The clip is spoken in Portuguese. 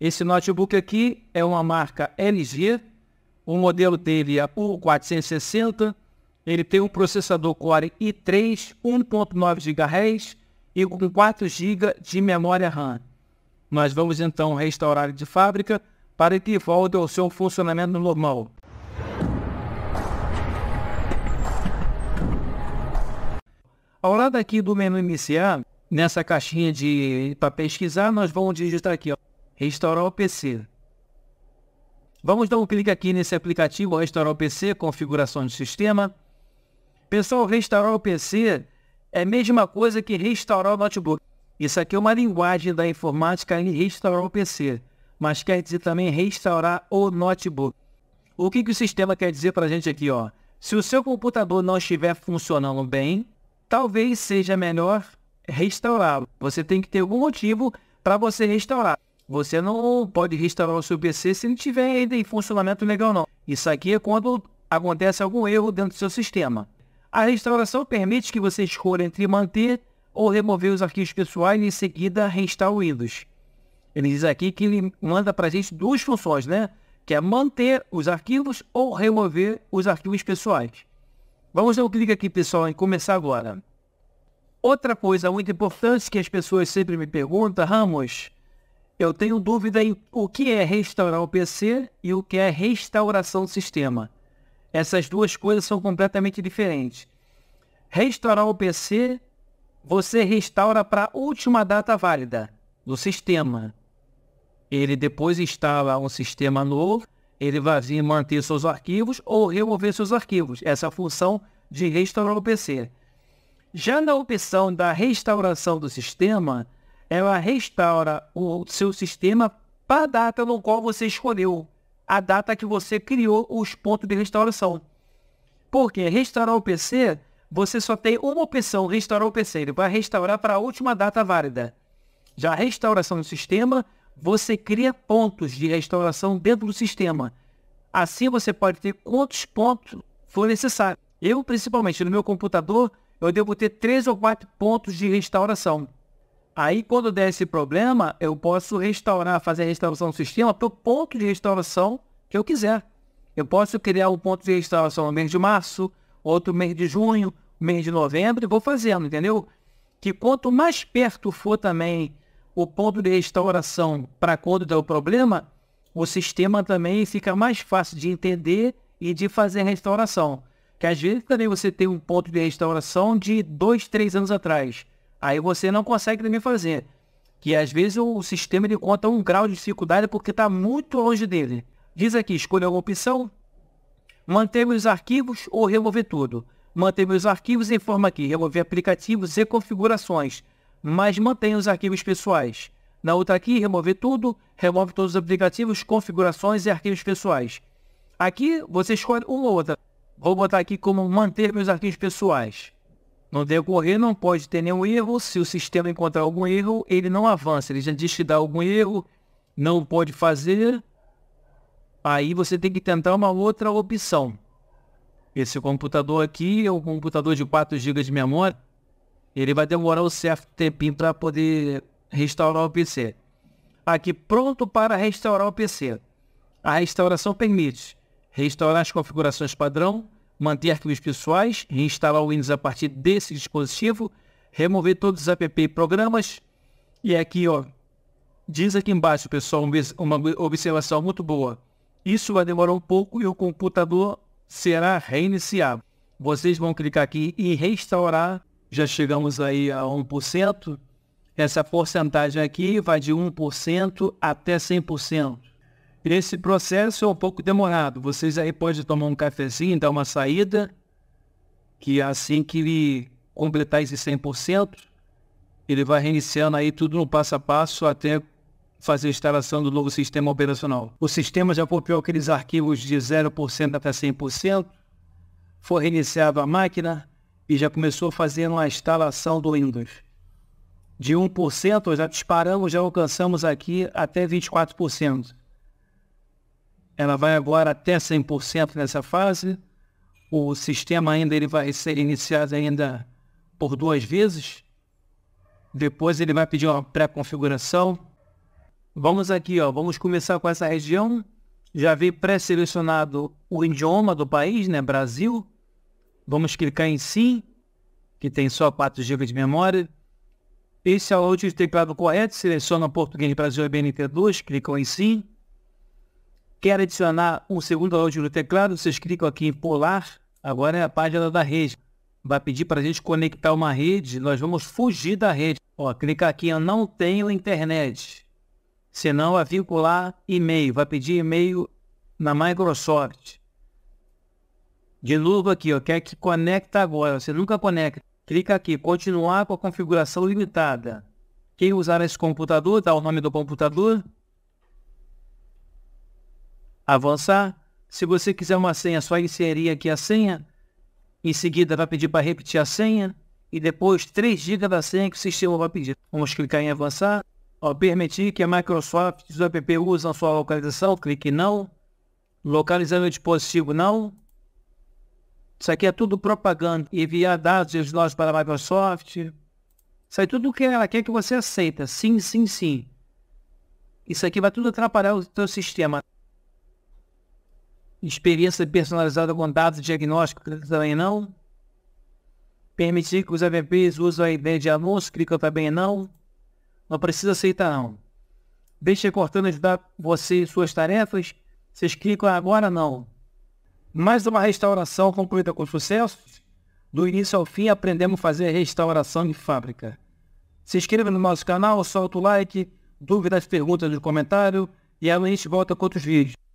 Esse notebook aqui é uma marca LG, o modelo dele é o 460, ele tem um processador Core i3, 1.9 GHz e com 4 GB de memória RAM. Nós vamos então restaurar ele de fábrica para que volte ao seu funcionamento normal. Ao lado aqui do menu iniciar, nessa caixinha de para pesquisar, nós vamos digitar aqui ó, Restaurar o PC. Vamos dar um clique aqui nesse aplicativo Restaurar o PC, configuração de sistema. Pessoal, restaurar o PC é a mesma coisa que restaurar o notebook. Isso aqui é uma linguagem da informática em restaurar o PC, mas quer dizer também restaurar o notebook. O que, que o sistema quer dizer para a gente aqui? Ó? Se o seu computador não estiver funcionando bem, talvez seja melhor restaurá-lo. Você tem que ter algum motivo para você restaurar. Você não pode restaurar o seu PC se ele tiver ainda em funcionamento legal não. Isso aqui é quando acontece algum erro dentro do seu sistema. A restauração permite que você escolha entre manter ou remover os arquivos pessoais e em seguida reinstalá o Windows. Ele diz aqui que ele manda para a gente duas funções, né? Que é manter os arquivos ou remover os arquivos pessoais. Vamos dar um clique aqui, pessoal, em começar agora. Outra coisa muito importante que as pessoas sempre me perguntam, Ramos, eu tenho dúvida em o que é restaurar o PC e o que é restauração do sistema. Essas duas coisas são completamente diferentes. Restaurar o PC, você restaura para a última data válida do sistema. Ele depois instala um sistema novo, ele vai vir manter seus arquivos ou remover seus arquivos. Essa é a função de restaurar o PC. Já na opção da restauração do sistema, ela restaura o seu sistema para a data no qual você escolheu, a data que você criou os pontos de restauração. Porque restaurar o PC, você só tem uma opção, restaurar o PC, ele vai restaurar para a última data válida. Já a restauração do sistema, você cria pontos de restauração dentro do sistema. Assim você pode ter quantos pontos for necessário. Eu, principalmente no meu computador, eu devo ter três ou quatro pontos de restauração. Aí, quando der esse problema, eu posso restaurar, fazer a restauração do sistema para o ponto de restauração que eu quiser. Eu posso criar um ponto de restauração no mês de março, outro mês de junho, mês de novembro, e vou fazendo, entendeu? Que quanto mais perto for também o ponto de restauração para quando der o problema, o sistema também fica mais fácil de entender e de fazer a restauração. Que às vezes também você tem um ponto de restauração de dois, três anos atrás. Aí você não consegue também fazer. Que às vezes o sistema ele conta um grau de dificuldade porque está muito longe dele. Diz aqui, escolha alguma opção, manter meus arquivos ou remover tudo. Manter meus arquivos em forma aqui, remover aplicativos e configurações, mas mantenha os arquivos pessoais. Na outra aqui, remover tudo, remove todos os aplicativos, configurações e arquivos pessoais. Aqui você escolhe uma ou outra. Vou botar aqui como manter meus arquivos pessoais. No decorrer não pode ter nenhum erro. Se o sistema encontrar algum erro, ele não avança. Ele já diz que dá algum erro, não pode fazer. Aí você tem que tentar uma outra opção. Esse computador aqui é um computador de 4 GB de memória. Ele vai demorar um certo tempinho para poder restaurar o PC. Aqui pronto para restaurar o PC. A restauração permite restaurar as configurações padrão, manter arquivos pessoais, reinstalar o Windows a partir desse dispositivo, remover todos os app e programas. E aqui, ó, diz aqui embaixo, pessoal, uma observação muito boa. Isso vai demorar um pouco e o computador será reiniciado. Vocês vão clicar aqui em restaurar. Já chegamos aí a 1%. Essa porcentagem aqui vai de 1% até 100%. Esse processo é um pouco demorado. Vocês aí podem tomar um cafezinho, dar uma saída, que é assim que ele completar esse 100%, ele vai reiniciando aí tudo no passo a passo até fazer a instalação do novo sistema operacional. O sistema já copiou aqueles arquivos de 0% até 100%, foi reiniciado a máquina e já começou fazendo a instalação do Windows. De 1%, já disparamos, já alcançamos aqui até 24% ela vai agora até 100% nessa fase. O sistema ainda ele vai ser iniciado ainda por duas vezes. Depois ele vai pedir uma pré-configuração. Vamos aqui, ó, vamos começar com essa região. Já vi pré-selecionado o idioma do país, né, Brasil. Vamos clicar em sim, que tem só 4 GB de memória. Esse é o último teclado correto, seleciona português Brasil e BNT2, clicam em sim. Quer adicionar um segundo áudio no teclado? Vocês clicam aqui em Polar. Agora é a página da rede. Vai pedir para a gente conectar uma rede. Nós vamos fugir da rede. Ó, clicar aqui em Não tenho internet. Senão vai vincular e-mail. Vai pedir e-mail na Microsoft. De novo aqui, ó, quer que conecta agora. Você nunca conecta. Clica aqui, continuar com a configuração limitada. Quem usar esse computador, dá o nome do computador, avançar. Se você quiser uma senha, só inserir aqui a senha. Em seguida, vai pedir para repetir a senha. E depois, 3 GB da senha que o sistema vai pedir. Vamos clicar em avançar. Ao permitir que a Microsoft e o app a sua localização. Clique não. Localizar meu dispositivo, não. Isso aqui é tudo propaganda. Enviar dados e nós para a Microsoft. Isso aí é tudo que ela quer que você aceita. Sim, sim, sim. Isso aqui vai tudo atrapalhar o seu sistema. Experiência personalizada com dados diagnósticos também não. Permitir que os AVPs usem a ideia de anúncio, clica também não. Não precisa aceitar não. Deixa cortando ajudar você em suas tarefas. Vocês clicam agora não. Mais uma restauração concluída com sucesso. Do início ao fim aprendemos a fazer restauração de fábrica. Se inscreva no nosso canal, solta o like, dúvidas, perguntas no comentário e amanhã a gente volta com outros vídeos.